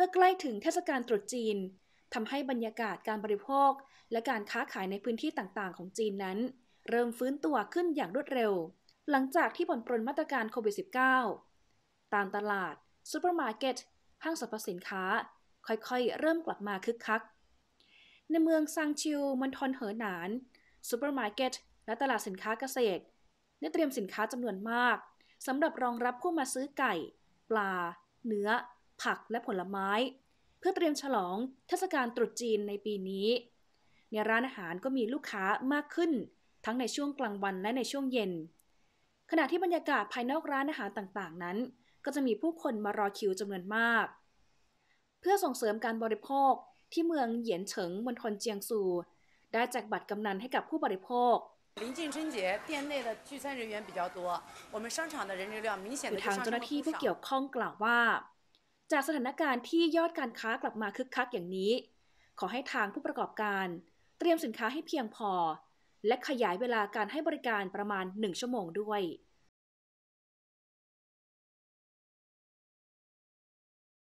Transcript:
มื่อใกล้ถึงเทศกาลตรุษจีน ทำให้บรรยากาศการบริโภค และการค้าขายในพื้นที่ต่างๆ ของจีนนั้น เริ่มฟื้นตัวขึ้นอย่างรวดเร็ว หลังจากที่ผ่อนปรนมาตรการโควิด -19 ตามตลาดซูเปอร์มาร์เก็ตห้างสรรพสินค้า ค่อยๆ เริ่มกลับมาคึกคัก ในเมืองซางชิวมณฑลเหอหนานซูเปอร์มาร์เก็ตและตลาดสินค้าเกษตรได้เตรียมสินค้าจำนวนมากสำหรับรองรับผู้มาซื้อไก่ ปลา เนื้อผัก และผลไม้ เพื่อเตรียมฉลองเทศกาลตรุษจีนในปีนี้ ในร้านอาหารก็มีลูกค้ามากขึ้นทั้งในช่วงกลางวันและในช่วงเย็น ขณะที่บรรยากาศภายนอกร้านอาหารต่าง ๆ นั้น ก็จะมีผู้คนมารอคิวจำนวนมาก เพื่อส่งเสริมการบริโภคที่เมืองเหยียนเฉิงมณฑลเจียงซูได้แจกบัตรกำนันให้กับผู้บริโภค临近春节，店内的聚餐人员比较多，我们商场的人流量明显的上升不ทางเจ้าหน้าที่ผู้เกี่ยวข้องกล่าวว่าจากสถานการณ์ที่ยอดการค้ากลับมาคึกคักอย่างนี้ ขอให้ทางผู้ประกอบการ เตรียมสินค้าให้เพียงพอ และขยายเวลาการให้บริการประมาณ 1 ชั่วโมงด้วย